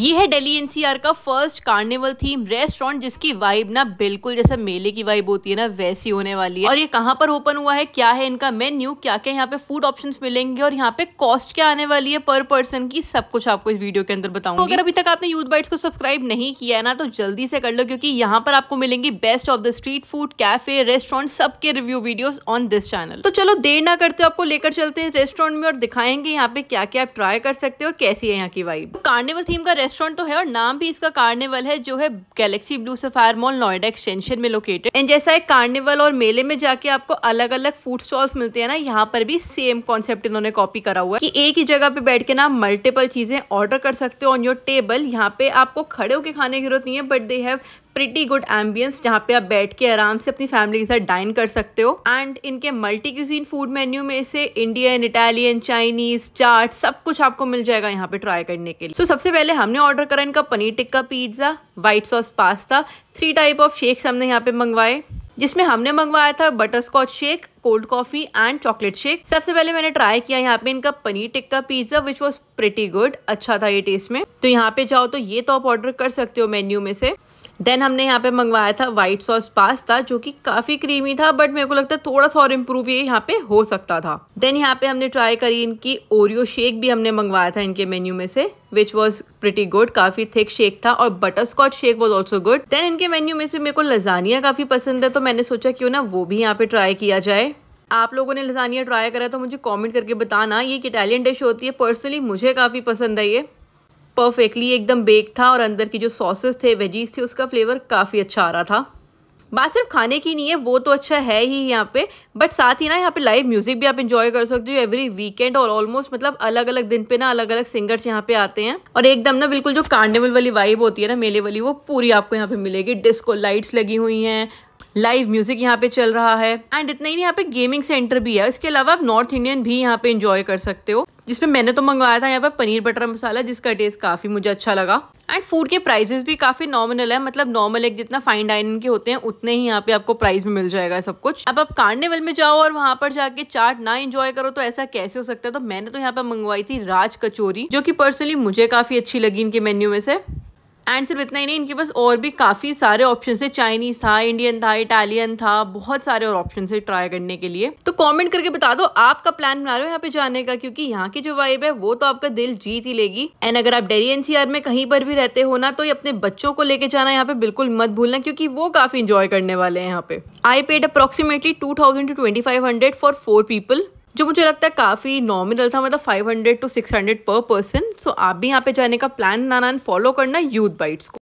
ये है दिल्ली एनसीआर का फर्स्ट कार्निवल थीम रेस्टोरेंट जिसकी वाइब ना बिल्कुल जैसे मेले की वाइब होती है ना वैसी होने वाली है और ये कहाँ पर ओपन हुआ है क्या है इनका मेन्यू क्या क्या यहाँ पे फूड ऑप्शंस मिलेंगे और यहाँ पे कॉस्ट क्या आने वाली है पर पर्सन की सब कुछ आपको इस वीडियो के अंदर बताऊंगा तो अगर अभी तक आपने यूथ बाइट को सब्सक्राइब नहीं किया है ना तो जल्दी से कर लो क्योंकि यहाँ पर आपको मिलेंगे best of the street food cafe restaurant सबके review video on this channel तो चलो देर ना करते आपको लेकर चलते हैं रेस्टोरेंट में और दिखाएंगे यहाँ पे क्या क्या आप ट्राई कर सकते हो और कैसी है यहाँ की वाइब कार्निवल थीम का रेस्टोरेंट तो है और नाम भी इसका कार्निवल है जो है Galaxy Blue Sapphire Mall Noida extension में लोकेटेड एंड जैसा एक कार्निवल और मेले में जाके आपको अलग अलग फूड स्टॉल्स मिलते हैं ना यहाँ पर भी सेम कॉन्सेप्ट इन्होंने कॉपी करा हुआ है कि एक ही जगह पे बैठ के ना मल्टीपल चीजें ऑर्डर कर सकते हो ऑन योर टेबल यहाँ पे आपको खड़े होकर खाने की जरूरत नहीं है but they have pretty good ambience जहाँ पे आप बैठ के आराम से अपनी फैमिली के साथ डाइन कर सकते हो एंड इनके मल्टी क्यूजीन फूड मेन्यू में से इंडियन इटालियन चाइनीज चाट सब कुछ आपको मिल जाएगा यहाँ पे ट्राई करने के लिए सो so, सबसे पहले हमने ऑर्डर करा इनका paneer tikka pizza white sauce pasta three type of shakes हमने यहाँ पे मंगवाए जिसमें हमने मंगवाया था butterscotch shake cold coffee and chocolate shake सबसे पहले मैंने ट्राई किया यहाँ पे इनका paneer tikka pizza which was pretty good अच्छा था ये टेस्ट में तो यहाँ पे जाओ तो ये तो आप ऑर्डर कर सकते हो मेन्यू में से देन हमने यहाँ पे मंगवाया था वाइट सॉस पास्ता जो कि काफ़ी क्रीमी था बट मेरे को लगता है थोड़ा सा और इम्प्रूव ये यहाँ पे हो सकता था देन यहाँ पे हमने ट्राई करी इनकी ओरियो शेक भी हमने मंगवाया था इनके मेन्यू में से विच वॉज प्रिटी गुड काफ़ी थिक शेक था और butterscotch shake was also good then इनके मेन्यू में से मेरे को लजानिया काफ़ी पसंद है तो मैंने सोचा क्यों ना वो भी यहाँ पे ट्राई किया जाए आप लोगों ने लजानिया ट्राई करा तो मुझे कॉमेंट करके बताना ये एक इटालियन डिश होती है पर्सनली मुझे काफ़ी पसंद है ये परफेक्टली एकदम बेक था और अंदर की जो सॉसेस थे वेजीज थे उसका फ्लेवर काफ़ी अच्छा आ रहा था बात सिर्फ खाने की नहीं है वो तो अच्छा है ही यहाँ पे बट साथ ही ना यहाँ पे लाइव म्यूजिक भी आप इन्जॉय कर सकते हो एवरी वीकेंड और ऑलमोस्ट मतलब अलग अलग दिन पे ना अलग अलग सिंगर्स यहाँ पे आते हैं और एकदम ना बिल्कुल जो कार्निवल वाली वाइब होती है ना मेले वाली वो पूरी आपको यहाँ पे मिलेगी डिस्को लाइट्स लगी हुई हैं लाइव म्यूजिक यहाँ पे चल रहा है एंड इतना ही यहाँ पे गेमिंग सेंटर भी है इसके अलावा आप नॉर्थ इंडियन भी यहाँ पे इंजॉय कर सकते हो जिसमें मैंने तो मंगवाया था यहाँ पर पनीर बटर मसाला जिसका टेस्ट काफी मुझे अच्छा लगा एंड फूड के प्राइजेस भी काफी नॉर्मल है मतलब नॉर्मल एक जितना फाइन डाइनिंग के होते हैं उतने ही यहाँ पे आपको प्राइस में मिल जाएगा सब कुछ अब आप कार्निवल में जाओ और वहां पर जाके चाट ना इंजॉय करो तो ऐसा कैसे हो सकता है तो मैंने तो यहाँ पर मंगवाई थी राज कचोरी जो की पर्सनली मुझे काफी अच्छी लगी इनके मेन्यू में से एंड सिर्फ इतना ही नहीं इनके पास और भी काफ़ी सारे ऑप्शन है चाइनीज़ था इंडियन था इटालियन था बहुत सारे और ऑप्शन है ट्राई करने के लिए तो कमेंट करके बता दो आपका प्लान बना रहे हो यहाँ पे जाने का क्योंकि यहाँ की जो वाइब है वो तो आपका दिल जीत ही लेगी एंड अगर आप डेली एनसीआर में कहीं पर भी रहते हो ना तो ये अपने बच्चों को लेके जाना यहाँ पे बिल्कुल मत भूलना क्योंकि वो काफ़ी इंजॉय करने वाले हैं यहाँ पे I paid approximately two thousand two twenty five hundred for four people जो मुझे लगता है काफ़ी नॉमिनल था मतलब 500 टू 600 पर पर्सन सो आप भी यहाँ पे जाने का प्लान बनाना एंड फॉलो करना यूथ बाइट्स को